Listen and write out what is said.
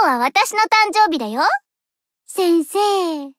今日は私の誕生日だよ。先生、遊んで、